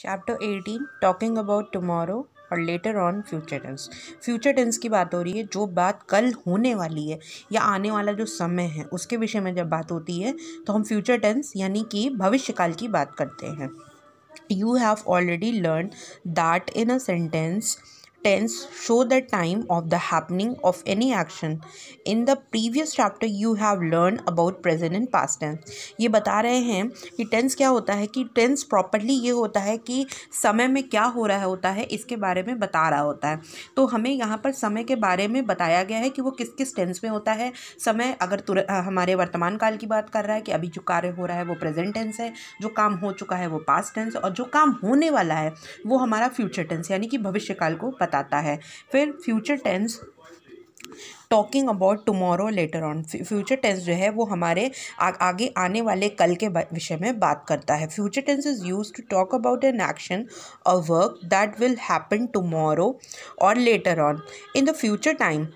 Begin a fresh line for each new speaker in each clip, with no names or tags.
chapter eighteen talking about tomorrow और later on future tense future tense की बात हो रही है जो बात कल होने वाली है या आने वाला जो समय है उसके विषय में जब बात होती है तो हम फ्यूचर टेंस यानी कि भविष्यकाल की बात करते हैं you have already learn that in a sentence tense show the time of the happening of any action in the previous chapter you have learn about present and past tense ये बता रहे हैं कि टेंस क्या होता है कि tense properly ये होता है कि समय में क्या हो रहा होता है इसके बारे में बता रहा होता है तो हमें यहाँ पर समय के बारे में बताया गया है कि वो किस किस टेंस में होता है समय अगर तुर हमारे वर्तमान काल की बात कर रहा है कि अभी जो कार्य हो रहा है वो प्रेजेंट टेंस है जो काम हो चुका है वो पास्ट टेंस और जो काम होने वाला है वो हमारा फ्यूचर टेंस यानी कि भविष्यकाल को पता बताता है फिर future tense talking about tomorrow later on future tense जो है वो हमारे आ, आगे आने वाले कल के विषय में बात करता है future tense is use to talk about an action a work that will happen tomorrow और later on in the future time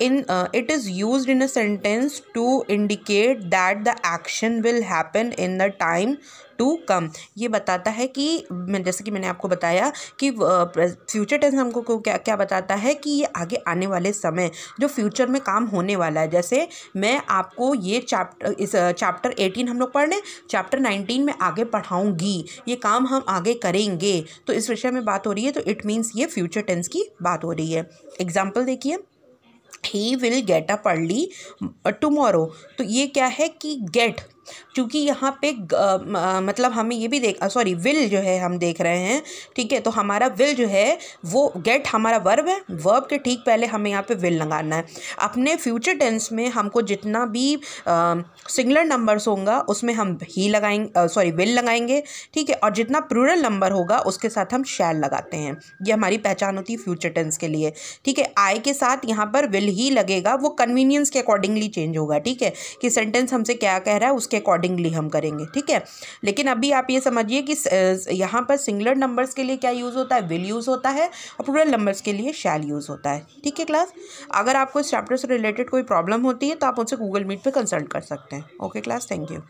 in uh, it is used in a sentence to indicate that the action will happen in the time to come ये बताता है कि मैं जैसे कि मैंने आपको बताया कि फ्यूचर uh, टेंस हमको क्या क्या बताता है कि ये आगे आने वाले समय जो फ्यूचर में काम होने वाला है जैसे मैं आपको ये चैप्टर इस चैप्टर uh, एटीन हम लोग पढ़ लें चैप्टर नाइनटीन में आगे पढ़ाऊँगी ये काम हम आगे करेंगे तो इस विषय में बात हो रही है तो इट मीन्स ये फ्यूचर टेंस की बात हो रही है एग्जाम्पल देखिए he will get up early tomorrow तो ये क्या है कि गेट क्योंकि यहाँ पे मतलब हमें ये भी देख सॉरी विल जो है हम देख रहे हैं ठीक है तो हमारा विल जो है वो गेट हमारा वर्ब है वर्ब के ठीक पहले हमें यहाँ पे विल लगाना है अपने फ्यूचर टेंस में हमको जितना भी सिंगलर नंबर्स होगा उसमें हम ही लगाएंगे सॉरी विल लगाएंगे ठीक है और जितना प्रूरल नंबर होगा उसके साथ हम शैल लगाते हैं ये हमारी पहचान होती है फ्यूचर टेंस के लिए ठीक है आई के साथ यहाँ पर विल ही लगेगा वो कन्वीनियंस के अकॉर्डिंगली चेंज होगा ठीक है कि सेंटेंस हमसे क्या कह रहा है उसके उसके अकॉर्डिंगली हम करेंगे ठीक है लेकिन अभी आप ये समझिए कि यहाँ पर सिंगुलर नंबर्स के लिए क्या यूज़ होता है विल यूज़ होता है और प्लूरल नंबर्स के लिए शैल यूज़ होता है ठीक है क्लास अगर आपको इस चैप्टर से रिलेटेड कोई प्रॉब्लम होती है तो आप उनसे गूगल मीट पर कंसल्ट कर सकते हैं ओके क्लास थैंक यू